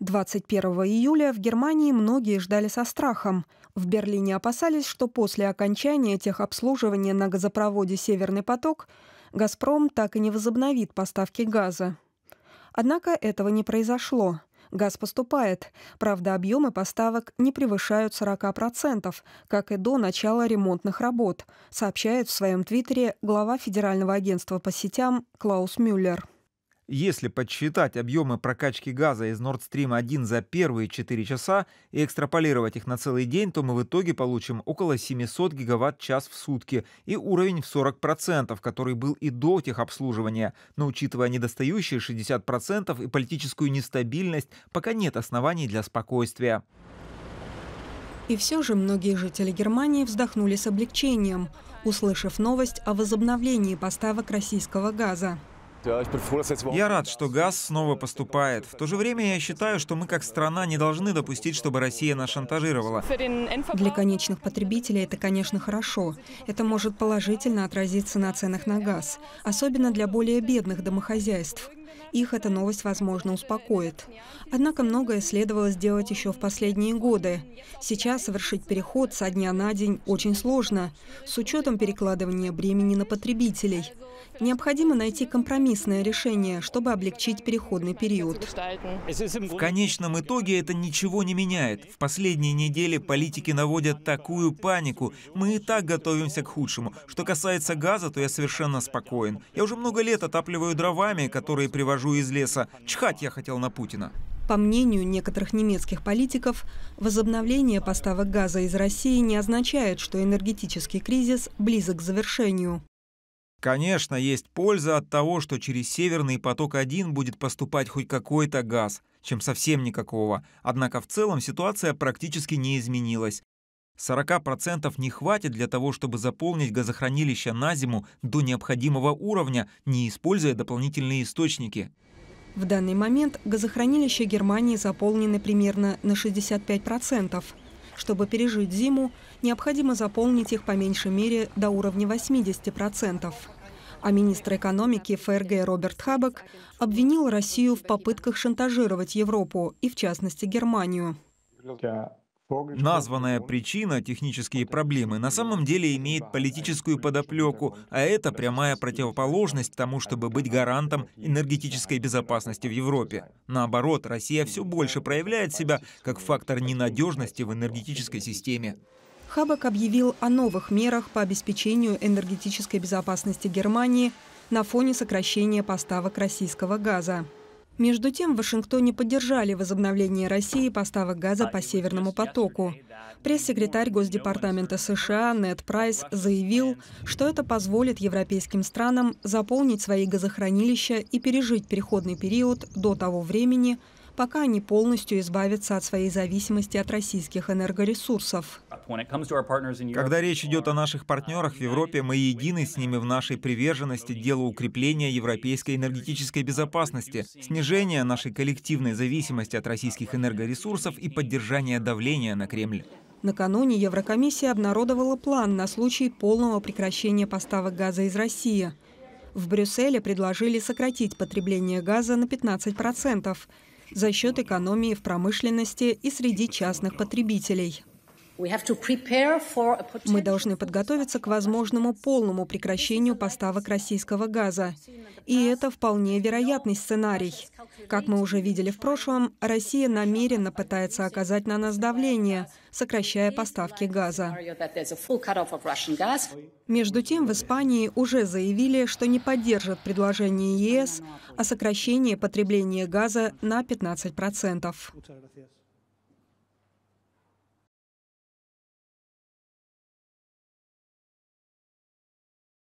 21 июля в Германии многие ждали со страхом. В Берлине опасались, что после окончания техобслуживания на газопроводе «Северный поток» «Газпром» так и не возобновит поставки газа. Однако этого не произошло. Газ поступает, правда, объемы поставок не превышают 40%, как и до начала ремонтных работ, сообщает в своем твиттере глава Федерального агентства по сетям Клаус Мюллер. Если подсчитать объемы прокачки газа из Nord Stream 1 за первые 4 часа и экстраполировать их на целый день, то мы в итоге получим около 700 гигаватт-час в сутки и уровень в 40%, который был и до техобслуживания. Но учитывая недостающие 60% и политическую нестабильность, пока нет оснований для спокойствия. И все же многие жители Германии вздохнули с облегчением, услышав новость о возобновлении поставок российского газа. Я рад, что газ снова поступает. В то же время я считаю, что мы как страна не должны допустить, чтобы Россия нас шантажировала. Для конечных потребителей это, конечно, хорошо. Это может положительно отразиться на ценах на газ, особенно для более бедных домохозяйств их эта новость, возможно, успокоит. Однако многое следовало сделать еще в последние годы. Сейчас совершить переход со дня на день очень сложно, с учетом перекладывания бремени на потребителей. Необходимо найти компромиссное решение, чтобы облегчить переходный период. В конечном итоге это ничего не меняет. В последние недели политики наводят такую панику. Мы и так готовимся к худшему. Что касается газа, то я совершенно спокоен. Я уже много лет отапливаю дровами, которые привожу выхожу из леса. Чхать я хотел на Путина. По мнению некоторых немецких политиков, возобновление поставок газа из России не означает, что энергетический кризис близок к завершению. Конечно, есть польза от того, что через Северный поток-1 будет поступать хоть какой-то газ, чем совсем никакого. Однако в целом ситуация практически не изменилась. 40% не хватит для того, чтобы заполнить газохранилище на зиму до необходимого уровня, не используя дополнительные источники. В данный момент газохранилища Германии заполнены примерно на 65%. Чтобы пережить зиму, необходимо заполнить их по меньшей мере до уровня 80%. А министр экономики ФРГ Роберт Хабек обвинил Россию в попытках шантажировать Европу и, в частности, Германию. Названная причина, технические проблемы, на самом деле имеет политическую подоплеку, а это прямая противоположность тому, чтобы быть гарантом энергетической безопасности в Европе. Наоборот, Россия все больше проявляет себя как фактор ненадежности в энергетической системе. Хабак объявил о новых мерах по обеспечению энергетической безопасности Германии на фоне сокращения поставок российского газа. Между тем, в Вашингтоне поддержали возобновление России поставок газа по Северному потоку. Пресс-секретарь Госдепартамента США Нед Прайс заявил, что это позволит европейским странам заполнить свои газохранилища и пережить переходный период до того времени, пока они полностью избавятся от своей зависимости от российских энергоресурсов. Когда речь идет о наших партнерах в Европе, мы едины с ними в нашей приверженности делу укрепления европейской энергетической безопасности, снижения нашей коллективной зависимости от российских энергоресурсов и поддержания давления на Кремль. Накануне Еврокомиссия обнародовала план на случай полного прекращения поставок газа из России. В Брюсселе предложили сократить потребление газа на 15% за счет экономии в промышленности и среди частных потребителей. Мы должны подготовиться к возможному полному прекращению поставок российского газа. И это вполне вероятный сценарий. Как мы уже видели в прошлом, Россия намеренно пытается оказать на нас давление, сокращая поставки газа. Между тем, в Испании уже заявили, что не поддержат предложение ЕС о сокращении потребления газа на 15%.